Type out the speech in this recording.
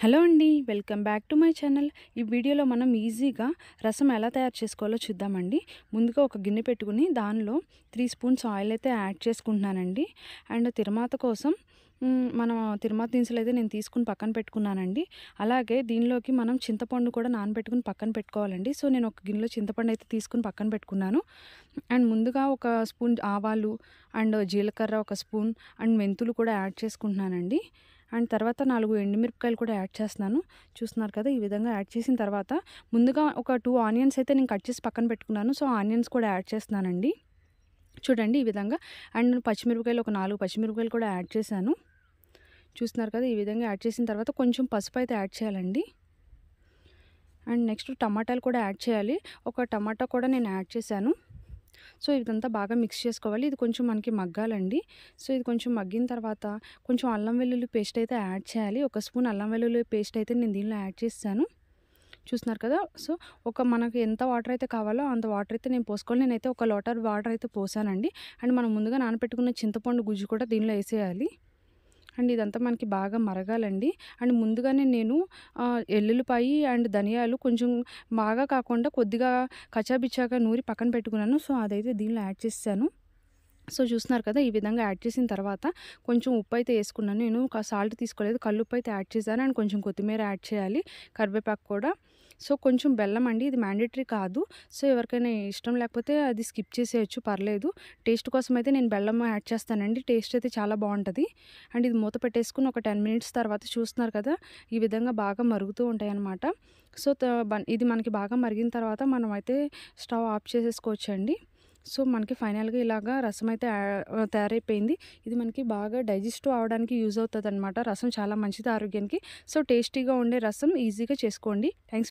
hello అండి welcome back to my channel ఈ వీడియోలో మనం ఈజీగా రసం ఎలా తయారు చేసుకోవాలో చూద్దామండి ముందుగా ఒక గిన్నె పెట్టుకుని దానిలో త్రీ స్పూన్స్ ఆయిల్ అయితే యాడ్ చేసుకుంటున్నానండి అండ్ తిరుమాత కోసం మనం తిరుమల దినుసులు అయితే నేను తీసుకుని పక్కన పెట్టుకున్నానండి అలాగే దీనిలోకి మనం చింతపండు కూడా నానబెట్టుకుని పక్కన పెట్టుకోవాలండి సో నేను ఒక గిన్నెలో చింతపండు అయితే తీసుకుని పక్కన పెట్టుకున్నాను అండ్ ముందుగా ఒక స్పూన్ ఆవాలు అండ్ జీలకర్ర ఒక స్పూన్ అండ్ మెంతులు కూడా యాడ్ చేసుకుంటున్నానండి అండ్ తర్వాత నాలుగు ఎండుమిరపకాయలు కూడా యాడ్ చేస్తున్నాను చూస్తున్నారు కదా ఈ విధంగా యాడ్ చేసిన తర్వాత ముందుగా ఒక టూ ఆనియన్స్ అయితే నేను కట్ చేసి పక్కన పెట్టుకున్నాను సో ఆనియన్స్ కూడా యాడ్ చేస్తున్నానండి చూడండి ఈ విధంగా అండ్ పచ్చిమిరపకాయలు ఒక నాలుగు పచ్చిమిరపకాయలు కూడా యాడ్ చేశాను చూస్తున్నారు కదా ఈ విధంగా యాడ్ చేసిన తర్వాత కొంచెం పసుపు అయితే యాడ్ చేయాలండి అండ్ నెక్స్ట్ టమాటాలు కూడా యాడ్ చేయాలి ఒక టమాటా కూడా నేను యాడ్ చేశాను సో ఇదంతా బాగా మిక్స్ చేసుకోవాలి ఇది కొంచెం మనకి మగ్గాలండి సో ఇది కొంచెం మగ్గిన తర్వాత కొంచెం అల్లం వెల్లుల్లి పేస్ట్ అయితే యాడ్ చేయాలి ఒక స్పూన్ అల్లం వెల్లుల్లి పేస్ట్ అయితే నేను దీనిలో యాడ్ చేస్తాను చూస్తున్నారు కదా సో ఒక మనకు ఎంత వాటర్ అయితే కావాలో అంత వాటర్ అయితే నేను పోసుకోవాలి నేనైతే ఒక లోటర్ వాటర్ అయితే పోసానండి అండ్ మనం ముందుగా నానపెట్టుకున్న చింతపండు గుజ్జు కూడా దీనిలో వేసేయాలి అండ్ ఇదంతా మనకి బాగా మరగాలండి అండ్ ముందుగానే నేను ఎల్లుల్లిపాయి అండ్ ధనియాలు కొంచెం బాగా కాకుండా కొద్దిగా కచాబిచ్చాగా నూరి పక్కన పెట్టుకున్నాను సో అదైతే దీనిలో యాడ్ చేశాను సో చూస్తున్నారు కదా ఈ విధంగా యాడ్ చేసిన తర్వాత కొంచెం ఉప్పు అయితే వేసుకున్నాను నేను సాల్ట్ తీసుకోలేదు కళ్ళు ఉప్పు అయితే యాడ్ చేశాను అండ్ కొంచెం కొత్తిమీర యాడ్ చేయాలి కరివేపాకు కూడా సో కొంచెం బెల్లం అండి ఇది మ్యాండేటరీ కాదు సో ఎవరికైనా ఇష్టం లేకపోతే అది స్కిప్ చేసేయచ్చు పర్లేదు టేస్ట్ కోసం అయితే నేను బెల్లం యాడ్ చేస్తానండి టేస్ట్ అయితే చాలా బాగుంటుంది అండ్ ఇది మూత పెట్టేసుకుని ఒక టెన్ మినిట్స్ తర్వాత చూస్తున్నారు కదా ఈ విధంగా బాగా మరుగుతూ ఉంటాయి అనమాట సో ఇది మనకి బాగా మరిగిన తర్వాత మనం అయితే స్టవ్ ఆఫ్ చేసేసుకోవచ్చండి సో మనకి ఫైనల్గా ఇలాగా రసం అయితే తయారైపోయింది ఇది మనకి బాగా డైజెస్ట్ అవడానికి యూజ్ అవుతుంది రసం చాలా మంచిది ఆరోగ్యానికి సో టేస్టీగా ఉండే రసం ఈజీగా చేసుకోండి థ్యాంక్స్